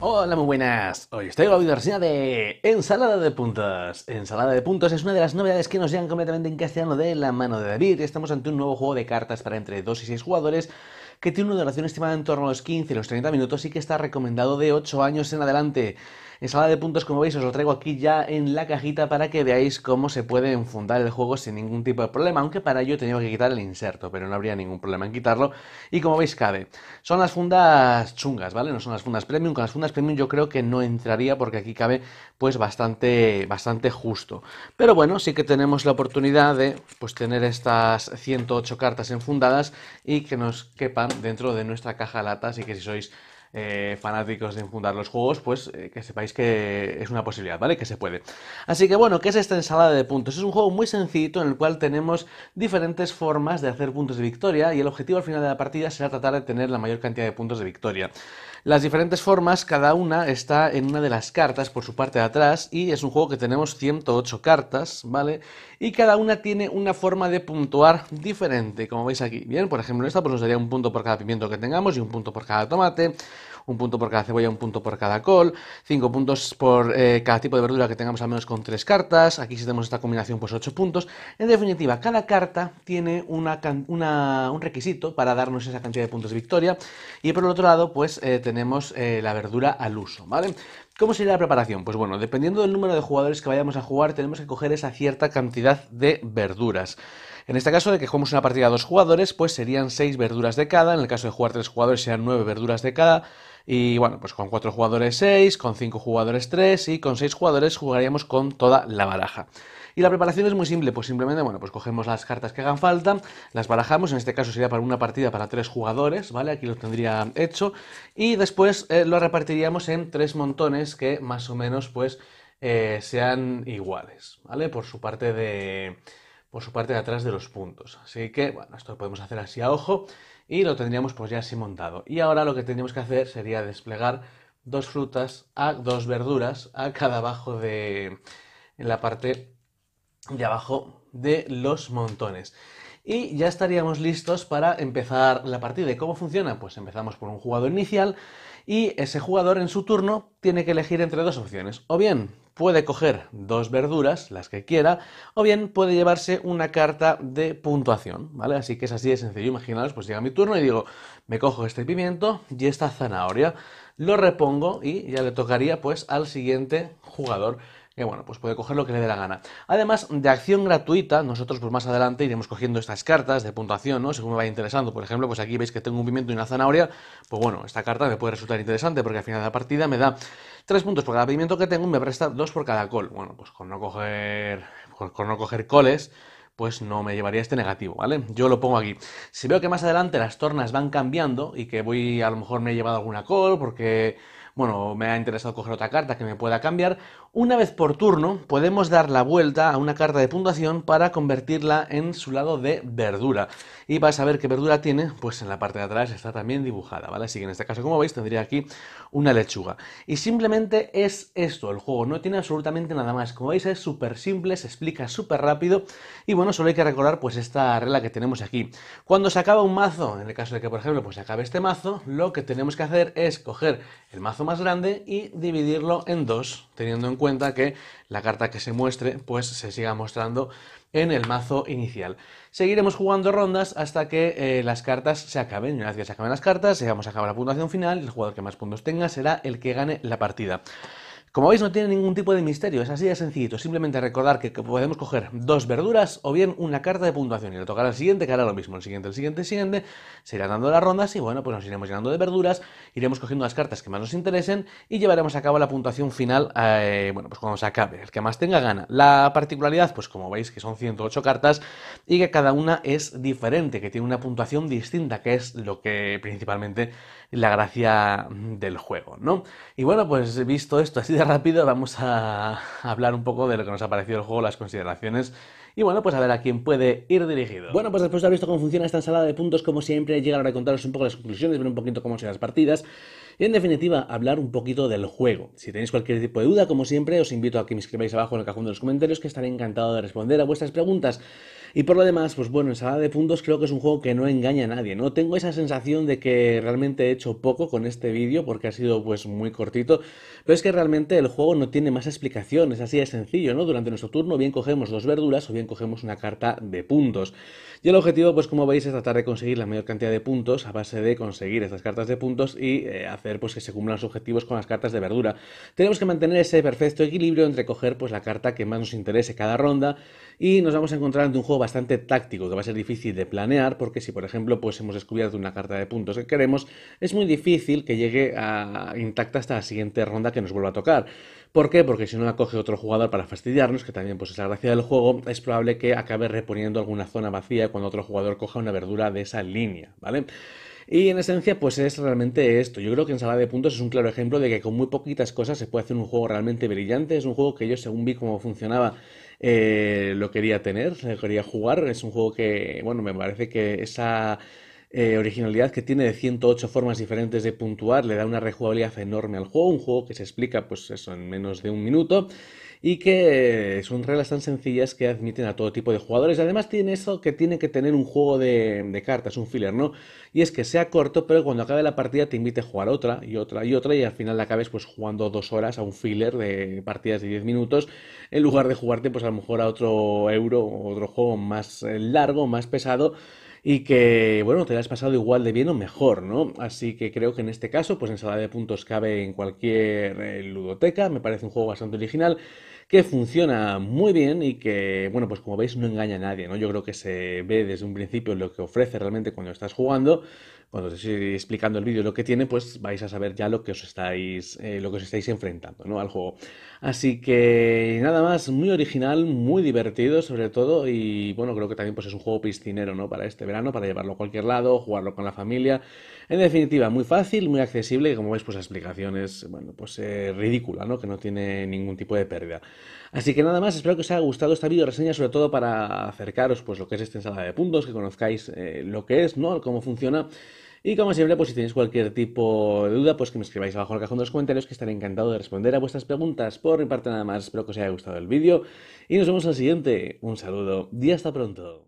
Hola, muy buenas. Hoy estoy traigo la reseña de Ensalada de Puntos. Ensalada de Puntos es una de las novedades que nos llegan completamente en castellano de la mano de David. Estamos ante un nuevo juego de cartas para entre 2 y 6 jugadores que tiene una duración estimada en torno a los 15 y los 30 minutos y que está recomendado de 8 años en adelante. En sala de puntos, como veis, os lo traigo aquí ya en la cajita para que veáis cómo se puede enfundar el juego sin ningún tipo de problema, aunque para ello he tenido que quitar el inserto, pero no habría ningún problema en quitarlo. Y como veis, cabe. Son las fundas chungas, ¿vale? No son las fundas premium. Con las fundas premium yo creo que no entraría porque aquí cabe pues bastante, bastante justo. Pero bueno, sí que tenemos la oportunidad de pues, tener estas 108 cartas enfundadas y que nos quepan dentro de nuestra caja de latas y que si sois eh, fanáticos de infundar los juegos, pues eh, que sepáis que es una posibilidad, ¿vale? Que se puede. Así que bueno, ¿qué es esta ensalada de puntos? Es un juego muy sencillo en el cual tenemos diferentes formas de hacer puntos de victoria y el objetivo al final de la partida será tratar de tener la mayor cantidad de puntos de victoria. Las diferentes formas, cada una está en una de las cartas por su parte de atrás y es un juego que tenemos 108 cartas, ¿vale? Y cada una tiene una forma de puntuar diferente, como veis aquí. Bien, por ejemplo, esta pues nos daría un punto por cada pimiento que tengamos y un punto por cada tomate, un punto por cada cebolla, un punto por cada col, cinco puntos por eh, cada tipo de verdura que tengamos al menos con tres cartas, aquí si tenemos esta combinación pues ocho puntos. En definitiva, cada carta tiene un requisito para darnos esa cantidad de puntos de victoria y por el otro lado pues eh, tenemos eh, la verdura al uso, ¿vale? ¿Cómo sería la preparación? Pues bueno, dependiendo del número de jugadores que vayamos a jugar, tenemos que coger esa cierta cantidad de verduras. En este caso de que jugamos una partida a dos jugadores, pues serían seis verduras de cada. En el caso de jugar tres jugadores, serían nueve verduras de cada. Y bueno, pues con cuatro jugadores seis, con cinco jugadores tres y con seis jugadores jugaríamos con toda la baraja. Y la preparación es muy simple, pues simplemente, bueno, pues cogemos las cartas que hagan falta, las barajamos, en este caso sería para una partida para tres jugadores, ¿vale? Aquí lo tendría hecho, y después eh, lo repartiríamos en tres montones que más o menos, pues, eh, sean iguales, ¿vale? Por su parte de por su parte de atrás de los puntos. Así que, bueno, esto lo podemos hacer así a ojo y lo tendríamos pues ya así montado. Y ahora lo que tendríamos que hacer sería desplegar dos frutas a ah, dos verduras a ah, cada abajo de en la parte de abajo de los montones. Y ya estaríamos listos para empezar la partida. ¿Y cómo funciona? Pues empezamos por un jugador inicial y ese jugador en su turno tiene que elegir entre dos opciones. O bien puede coger dos verduras, las que quiera, o bien puede llevarse una carta de puntuación, ¿vale? Así que es así de sencillo. Imaginaos, pues llega mi turno y digo, me cojo este pimiento y esta zanahoria, lo repongo y ya le tocaría pues al siguiente jugador que bueno, pues puede coger lo que le dé la gana. Además de acción gratuita, nosotros pues más adelante iremos cogiendo estas cartas de puntuación, ¿no? Según me vaya interesando. Por ejemplo, pues aquí veis que tengo un pimiento y una zanahoria, pues bueno, esta carta me puede resultar interesante porque al final de la partida me da 3 puntos por cada pimiento que tengo y me presta 2 por cada col. Bueno, pues con no coger, pues con no coger coles, pues no me llevaría este negativo, ¿vale? Yo lo pongo aquí. Si veo que más adelante las tornas van cambiando y que voy, a lo mejor me he llevado alguna col porque bueno, me ha interesado coger otra carta que me pueda cambiar, una vez por turno podemos dar la vuelta a una carta de puntuación para convertirla en su lado de verdura y vas a ver qué verdura tiene, pues en la parte de atrás está también dibujada, ¿vale? Así que en este caso, como veis, tendría aquí una lechuga. Y simplemente es esto, el juego no tiene absolutamente nada más. Como veis, es súper simple, se explica súper rápido y bueno, solo hay que recordar pues esta regla que tenemos aquí. Cuando se acaba un mazo, en el caso de que, por ejemplo, pues se acabe este mazo, lo que tenemos que hacer es coger el mazo más grande y dividirlo en dos, teniendo en cuenta que la carta que se muestre, pues se siga mostrando en el mazo inicial. Seguiremos jugando rondas hasta que eh, las cartas se acaben. Una vez que se acaben las cartas, llegamos a acabar la puntuación final. El jugador que más puntos tenga será el que gane la partida. Como veis no tiene ningún tipo de misterio, es así de sencillito, simplemente recordar que, podemos coger dos verduras o bien una carta de puntuación y le tocará al siguiente que hará lo mismo, el siguiente, el siguiente, el siguiente, se irán dando las rondas y bueno, pues nos iremos llenando de verduras, iremos cogiendo las cartas que más nos interesen y llevaremos a cabo la puntuación final, eh, bueno, pues cuando se acabe, el que más tenga gana. La particularidad, pues como veis que son 108 cartas y que cada una es diferente, que tiene una puntuación distinta, que es lo que principalmente la gracia del juego, ¿no? Y bueno, pues visto esto así de rápido, vamos a hablar un poco de lo que nos ha parecido el juego, las consideraciones y bueno, pues a ver a quién puede ir dirigido. Bueno, pues después de haber visto cómo funciona esta ensalada de puntos, como siempre, llega a contaros un poco las conclusiones, ver un poquito cómo son las partidas. Y en definitiva, hablar un poquito del juego. Si tenéis cualquier tipo de duda, como siempre, os invito a que me escribáis abajo en el cajón de los comentarios, que estaré encantado de responder a vuestras preguntas. Y por lo demás, pues bueno, en sala de puntos creo que es un juego que no engaña a nadie, ¿no? Tengo esa sensación de que realmente he hecho poco con este vídeo porque ha sido pues muy cortito, pero es que realmente el juego no tiene más explicaciones, así de sencillo, ¿no? Durante nuestro turno bien cogemos dos verduras o bien cogemos una carta de puntos. Y el objetivo, pues como veis, es tratar de conseguir la mayor cantidad de puntos a base de conseguir estas cartas de puntos y eh, hacer pues que se cumplan los objetivos con las cartas de verdura. Tenemos que mantener ese perfecto equilibrio entre coger pues la carta que más nos interese cada ronda y nos vamos a encontrar ante un juego bastante táctico que va a ser difícil de planear porque si por ejemplo pues hemos descubierto una carta de puntos que queremos es muy difícil que llegue intacta hasta la siguiente ronda que nos vuelva a tocar. ¿Por qué? Porque si no la coge otro jugador para fastidiarnos, que también pues, es la gracia del juego, es probable que acabe reponiendo alguna zona vacía cuando otro jugador coja una verdura de esa línea, ¿vale? Y en esencia, pues es realmente esto. Yo creo que en sala de Puntos es un claro ejemplo de que con muy poquitas cosas se puede hacer un juego realmente brillante. Es un juego que yo, según vi cómo funcionaba eh, lo quería tener, lo quería jugar. Es un juego que, bueno, me parece que esa eh, originalidad que tiene de 108 formas diferentes de puntuar, le da una rejugabilidad enorme al juego, un juego que se explica pues eso en menos de un minuto y que eh, son reglas tan sencillas que admiten a todo tipo de jugadores. Además tiene eso que tiene que tener un juego de, cartas, un filler, ¿no? Y es que sea corto, pero cuando acabe la partida te invite a jugar otra y otra y otra y al final la acabes pues jugando dos horas a un filler de partidas de 10 minutos en lugar de jugarte pues a lo mejor a otro euro o otro juego más eh, largo, más pesado y que, bueno, te la has pasado igual de bien o mejor, ¿no? Así que creo que en este caso, pues ensalada de puntos cabe en cualquier eh, ludoteca, me parece un juego bastante original que funciona muy bien y que, bueno, pues como veis no engaña a nadie, ¿no? Yo creo que se ve desde un principio lo que ofrece realmente cuando estás jugando, cuando os estoy explicando el vídeo lo que tiene, pues vais a saber ya lo que os estáis, eh, lo que os estáis enfrentando ¿no? al juego. Así que nada más, muy original, muy divertido sobre todo y bueno, creo que también pues, es un juego piscinero ¿no? para este verano, para llevarlo a cualquier lado, jugarlo con la familia. En definitiva, muy fácil, muy accesible y como veis pues la explicación es bueno, pues, eh, ridícula, ¿no? que no tiene ningún tipo de pérdida. Así que nada más, espero que os haya gustado esta video reseña sobre todo para acercaros pues lo que es esta ensalada de puntos, que conozcáis eh, lo que es, ¿no? cómo funciona y como siempre, pues si tenéis cualquier tipo de duda, pues que me escribáis abajo en cajón de los comentarios, que estaré encantado de responder a vuestras preguntas. Por mi parte nada más, espero que os haya gustado el vídeo y nos vemos al siguiente. Un saludo y hasta pronto.